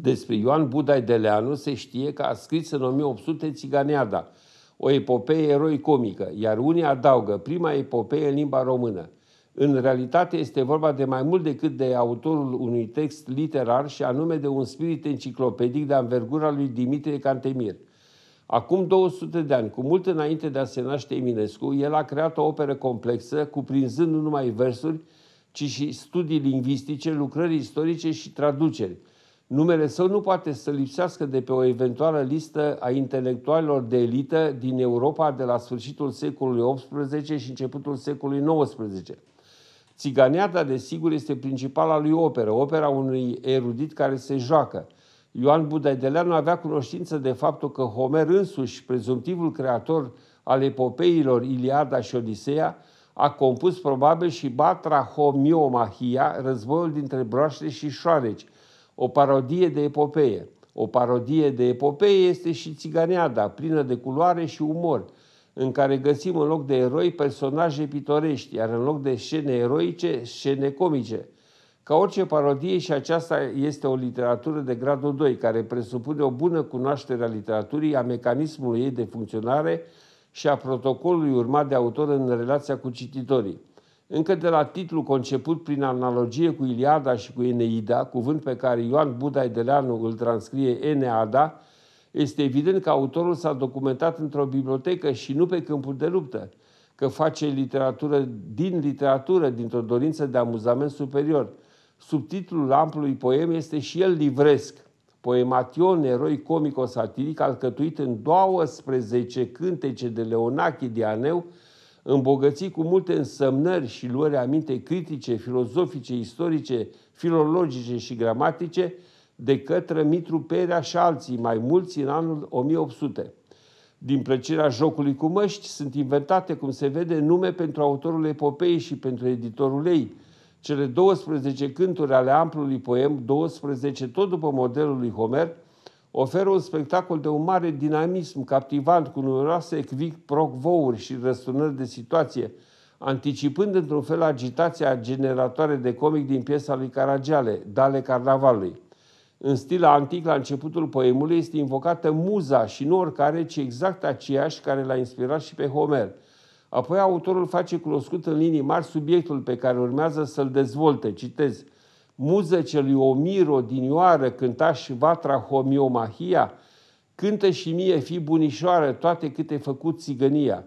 despre Ioan Budai de Leanu se știe că a scris în 1800 Țiganeada, o epopee eroi comică, iar unii adaugă prima epopee în limba română. În realitate este vorba de mai mult decât de autorul unui text literar și anume de un spirit enciclopedic de anvergura lui Dimitrie Cantemir. Acum 200 de ani, cu mult înainte de a se naște Eminescu, el a creat o operă complexă, cuprinzând nu numai versuri, ci și studii lingvistice, lucrări istorice și traduceri – Numele său nu poate să lipsească de pe o eventuală listă a intelectualilor de elită din Europa de la sfârșitul secolului XVIII și începutul secolului XIX. Țiganeata, desigur, este principala lui operă, opera unui erudit care se joacă. Ioan Budaideleanu avea cunoștință de faptul că Homer însuși, prezumtivul creator al epopeilor Iliada și Odiseea, a compus probabil și Batra Homiomahia, războiul dintre broaște și șoareci, o parodie de epopeie. O parodie de epopeie este și Țiganeada, plină de culoare și umor, în care găsim în loc de eroi personaje pitorești, iar în loc de scene eroice, scene comice. Ca orice parodie și aceasta este o literatură de gradul 2, care presupune o bună cunoaștere a literaturii, a mecanismului ei de funcționare și a protocolului urmat de autor în relația cu cititorii. Încă de la titlu conceput prin analogie cu Iliada și cu Eneida, cuvânt pe care Ioan Buda Edeleanu îl transcrie Eneada, este evident că autorul s-a documentat într-o bibliotecă și nu pe câmpul de luptă, că face literatură din literatură, dintr-o dorință de amuzament superior. Subtitlul amplului poem este și el livresc, poemation eroi comico-satiric alcătuit în 12 cântece de Leonachi Dianeu, îmbogățit cu multe însemnări și luări aminte critice, filozofice, istorice, filologice și gramatice, de către Mitru Perea și alții, mai mulți în anul 1800. Din plăcerea jocului cu măști sunt inventate, cum se vede, nume pentru autorul epopeii și pentru editorul ei. Cele 12 cânturi ale amplului poem, 12 tot după modelul lui Homer, oferă un spectacol de un mare dinamism captivant cu numeroase quick procvouri și răsturnări de situație, anticipând într-un fel agitația generatoare de comic din piesa lui Caragiale, Dale Carnavalului. În stil antic, la începutul poemului, este invocată muza și nu oricare, ci exact aceeași care l-a inspirat și pe Homer. Apoi autorul face cunoscut în linii mari subiectul pe care urmează să-l dezvolte. Citez – muzăce lui Omir odinioară cânta și vatra homiomahia, cântă și mie fi bunișoară toate câte făcut țigănia.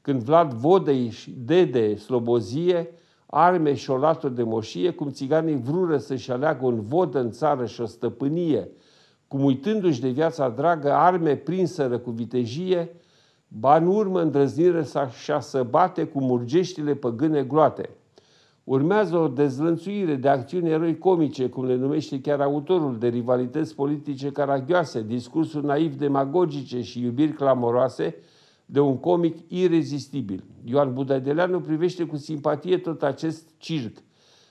Când Vlad Vodăi și Dede Slobozie, arme și o de moșie, cum țiganii vrură să-și aleagă un vod în țară și o stăpânie, cum uitându-și de viața dragă, arme prinsără cu vitejie, ban în urmă îndrăzniră și să bate cu murgeștile păgâne gloate – Urmează o dezlănțuire de acțiuni eroi comice, cum le numește chiar autorul, de rivalități politice caragioase, discursuri naiv demagogice și iubiri clamoroase de un comic irezistibil. Ioan Budadeleanu privește cu simpatie tot acest circ.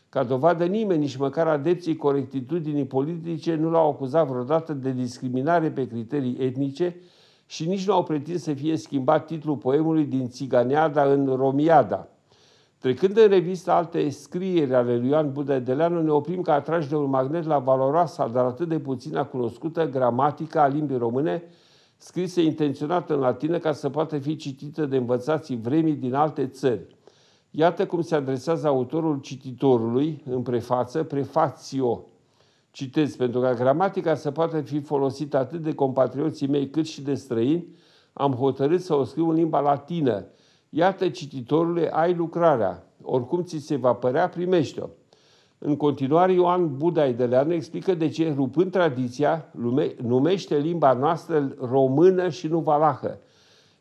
Ca dovadă nimeni, nici măcar adepții corectitudinii politice, nu l-au acuzat vreodată de discriminare pe criterii etnice și nici nu au pretins să fie schimbat titlul poemului din Țiganeada în Romiada – Trecând în revistă alte scrieri ale lui Ioan Budedeleanu, ne oprim că atrași de un magnet la valoroasa, dar atât de puțină cunoscută, gramatica a limbii române, scrisă intenționat în latină ca să poată fi citită de învățații vremii din alte țări. Iată cum se adresează autorul cititorului în prefață, prefațio. Citez, pentru că gramatica să poată fi folosită atât de compatrioții mei cât și de străini, am hotărât să o scriu în limba latină, Iată, cititorule, ai lucrarea. Oricum ți se va părea, primește-o. În continuare, Ioan Budai de Ideleanu explică de ce, rupând tradiția, lume, numește limba noastră română și nu valahă.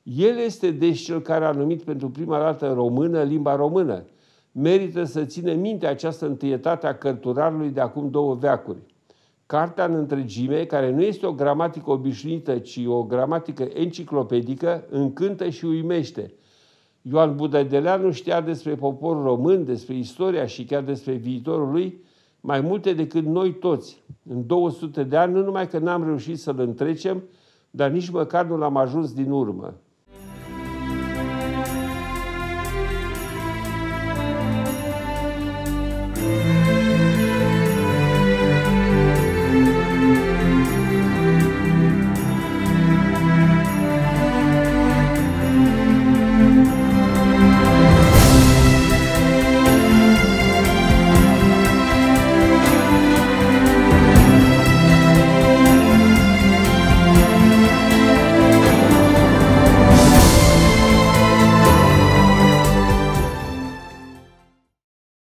El este deci cel care a numit pentru prima dată română limba română. Merită să ține minte această întâietate a cărturarului de acum două veacuri. Cartea în întregime, care nu este o gramatică obișnuită, ci o gramatică enciclopedică, încântă și uimește – Ioan Budădeleanu știa despre poporul român, despre istoria și chiar despre viitorul lui mai multe decât noi toți. În 200 de ani, nu numai că n-am reușit să-l întrecem, dar nici măcar nu l-am ajuns din urmă.